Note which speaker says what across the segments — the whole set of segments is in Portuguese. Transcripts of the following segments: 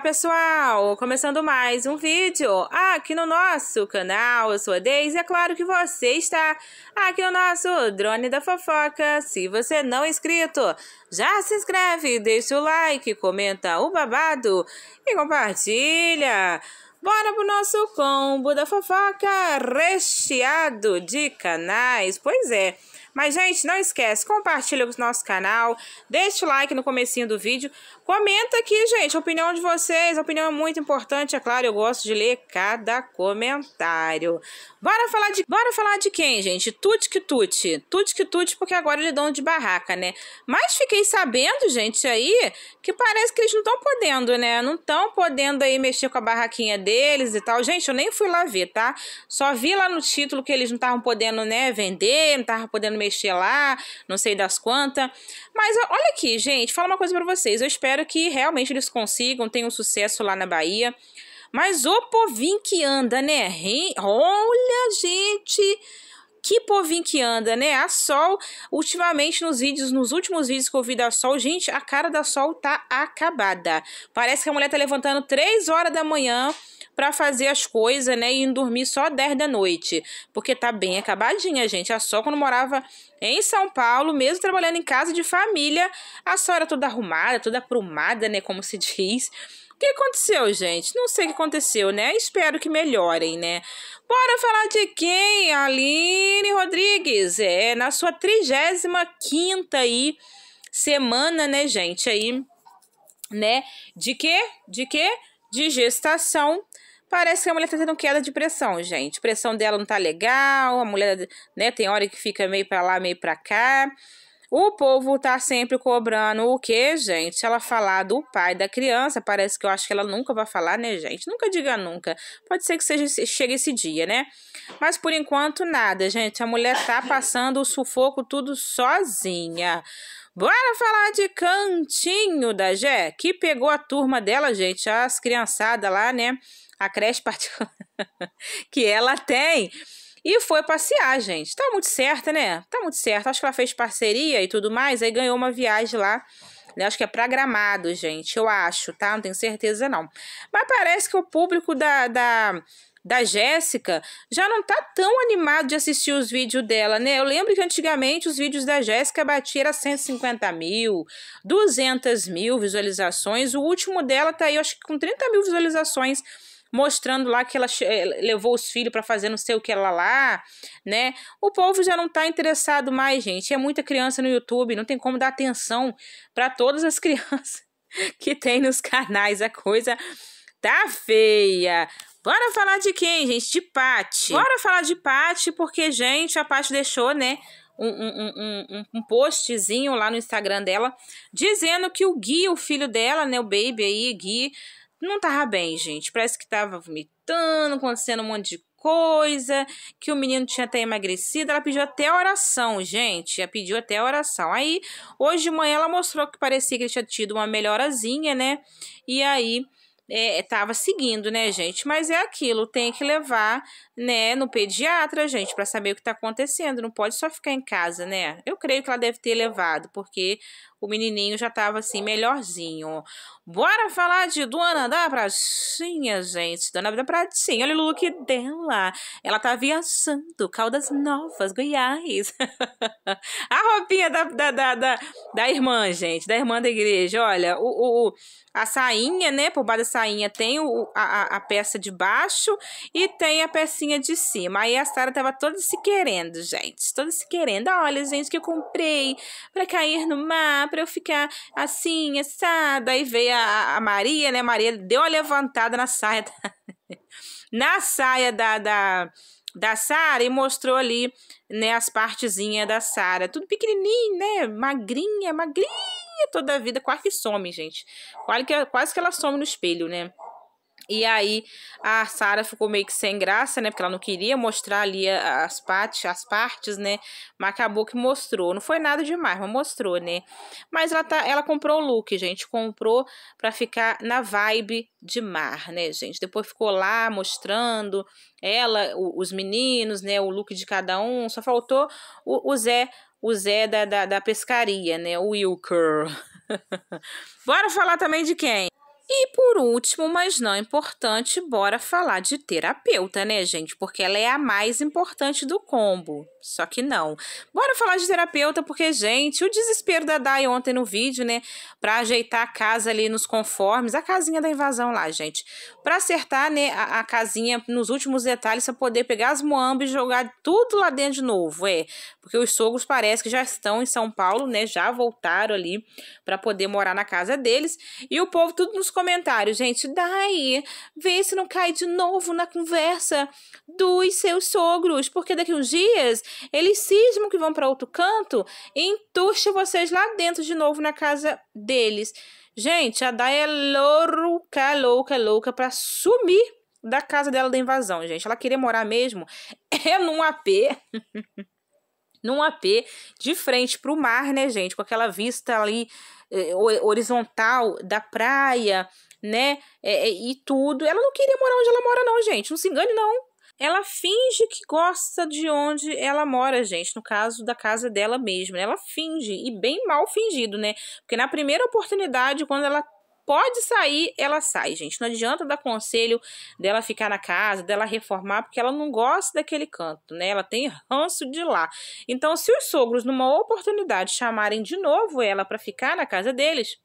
Speaker 1: Olá pessoal, começando mais um vídeo aqui no nosso canal, eu sou a Deise é claro que você está aqui no nosso Drone da Fofoca. Se você não é inscrito, já se inscreve, deixa o like, comenta o babado e compartilha. Bora pro nosso combo da fofoca recheado de canais, pois é. Mas, gente, não esquece, compartilha com o nosso canal, deixa o like no comecinho do vídeo, comenta aqui, gente, a opinião de vocês, a opinião é muito importante, é claro, eu gosto de ler cada comentário. Bora falar de, bora falar de quem, gente? Tuti que tuti, tuti que tuti, porque agora eles dão de barraca, né? Mas fiquei sabendo, gente, aí, que parece que eles não estão podendo, né? Não estão podendo aí mexer com a barraquinha deles e tal. Gente, eu nem fui lá ver, tá? Só vi lá no título que eles não estavam podendo, né, vender, não estavam podendo mexer mexer lá, não sei das quantas. Mas olha aqui, gente, fala uma coisa para vocês. Eu espero que realmente eles consigam, tenham sucesso lá na Bahia. Mas o povinho que anda, né? Olha, gente, que povinho que anda, né? A Sol, ultimamente nos vídeos, nos últimos vídeos que eu vi da Sol, gente, a cara da Sol tá acabada. Parece que a mulher tá levantando 3 horas da manhã para fazer as coisas, né? E dormir só 10 da noite. Porque tá bem acabadinha, gente. A só quando morava em São Paulo, mesmo trabalhando em casa de família, a só era toda arrumada, toda aprumada, né? Como se diz. O que aconteceu, gente? Não sei o que aconteceu, né? Espero que melhorem, né? Bora falar de quem? Aline Rodrigues. É, na sua 35 aí, semana, né, gente? Aí, né? De quê? De quê? de gestação, parece que a mulher tá tendo queda de pressão, gente. A pressão dela não tá legal, a mulher, né, tem hora que fica meio para lá, meio para cá. O povo tá sempre cobrando o que, gente? Ela falar do pai da criança, parece que eu acho que ela nunca vai falar, né, gente? Nunca diga nunca. Pode ser que seja chegue esse dia, né? Mas por enquanto nada, gente. A mulher tá passando o sufoco tudo sozinha. Bora falar de Cantinho da Jé, que pegou a turma dela, gente, as criançadas lá, né? A creche particular que ela tem. E foi passear, gente. Tá muito certa, né? Tá muito certa. Acho que ela fez parceria e tudo mais, aí ganhou uma viagem lá. Né? Acho que é pra Gramado, gente. Eu acho, tá? Não tenho certeza, não. Mas parece que o público da, da da Jéssica já não tá tão animado de assistir os vídeos dela, né? Eu lembro que antigamente os vídeos da Jéssica batiam 150 mil, 200 mil visualizações. O último dela tá aí, eu acho que com 30 mil visualizações mostrando lá que ela eh, levou os filhos para fazer não sei o que ela lá, né? O povo já não tá interessado mais, gente. É muita criança no YouTube, não tem como dar atenção para todas as crianças que tem nos canais. A coisa tá feia. Bora falar de quem, gente? De Pati. Bora falar de Pati, porque, gente, a Pati deixou, né? Um, um, um, um, postzinho lá no Instagram dela, dizendo que o Gui, o filho dela, né, o baby aí, Gui, não tava bem, gente. Parece que tava vomitando, acontecendo um monte de coisa, que o menino tinha até emagrecido. Ela pediu até oração, gente. Ela pediu até oração. Aí, hoje de manhã, ela mostrou que parecia que ele tinha tido uma melhorazinha, né? E aí estava é, é seguindo, né, gente? Mas é aquilo, tem que levar, né, no pediatra, gente, para saber o que está acontecendo. Não pode só ficar em casa, né? Eu creio que ela deve ter levado, porque o menininho já estava assim melhorzinho. Bora falar de Dona da Pratinha, gente. Dona da Pratinha, olha o look dela. Ela tá viajando, Caldas Novas, Goiás. É da, da, da, da, da irmã, gente, da irmã da igreja. Olha, o, o, a sainha, né? Por baixo da sainha tem o, a, a peça de baixo e tem a pecinha de cima. Aí a Sara tava toda se querendo, gente. Toda se querendo. Olha, gente, que eu comprei pra cair no mar, pra eu ficar assim, assada. Aí veio a, a Maria, né? Maria deu uma levantada na saia. na saia da, da, da Sara e mostrou ali, né, as partezinhas da Sara. Tudo pequenininho, né? Magrinha, magrinha toda a vida. Quase que some, gente. Quase que, quase que ela some no espelho, né? E aí a Sara ficou meio que sem graça, né? Porque ela não queria mostrar ali as partes, as partes, né? Mas acabou que mostrou. Não foi nada demais, mas mostrou, né? Mas ela tá, ela comprou o look, gente, comprou para ficar na vibe de mar, né, gente? Depois ficou lá mostrando ela, os meninos, né, o look de cada um. Só faltou o, o Zé, o Zé da, da, da pescaria, né? O Wilker. Bora falar também de quem? E por último, mas não importante, bora falar de terapeuta, né, gente? Porque ela é a mais importante do combo. Só que não. Bora falar de terapeuta, porque, gente, o desespero da Dai ontem no vídeo, né? Pra ajeitar a casa ali nos conformes, a casinha da invasão lá, gente. Pra acertar, né, a, a casinha nos últimos detalhes, pra poder pegar as moambas e jogar tudo lá dentro de novo, é. Porque os sogros parece que já estão em São Paulo, né? Já voltaram ali pra poder morar na casa deles. E o povo tudo nos comentários, gente. Daí, vê se não cai de novo na conversa dos seus sogros, porque daqui uns dias eles cismam que vão para outro canto e entuxa vocês lá dentro de novo na casa deles. Gente, a Dai é louca, louca, louca para sumir da casa dela da invasão, gente. Ela queria morar mesmo é num AP. num AP de frente pro mar, né, gente? Com aquela vista ali é, horizontal da praia, né? É, é, e tudo. Ela não queria morar onde ela mora, não, gente. Não se engane, não. Ela finge que gosta de onde ela mora, gente. No caso da casa dela mesma. Ela finge. E bem mal fingido, né? Porque na primeira oportunidade, quando ela pode sair, ela sai, gente. Não adianta dar conselho dela ficar na casa, dela reformar, porque ela não gosta daquele canto, né? Ela tem ranço de lá. Então, se os sogros, numa oportunidade, chamarem de novo ela para ficar na casa deles,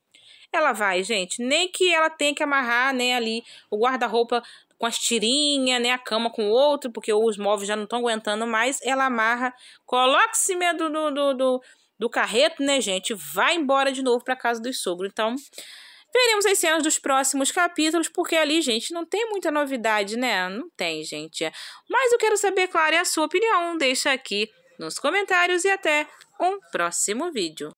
Speaker 1: ela vai, gente. Nem que ela tenha que amarrar, né, ali o guarda-roupa com as tirinhas, né, a cama com o outro, porque os móveis já não estão aguentando mais, ela amarra, coloca se medo do, do, do, do, carreto, né, gente, vai embora de novo para casa dos sogros. Então, Veremos as cenas dos próximos capítulos, porque ali, gente, não tem muita novidade, né? Não tem, gente. Mas eu quero saber, claro, a sua opinião. Deixa aqui nos comentários e até um próximo vídeo.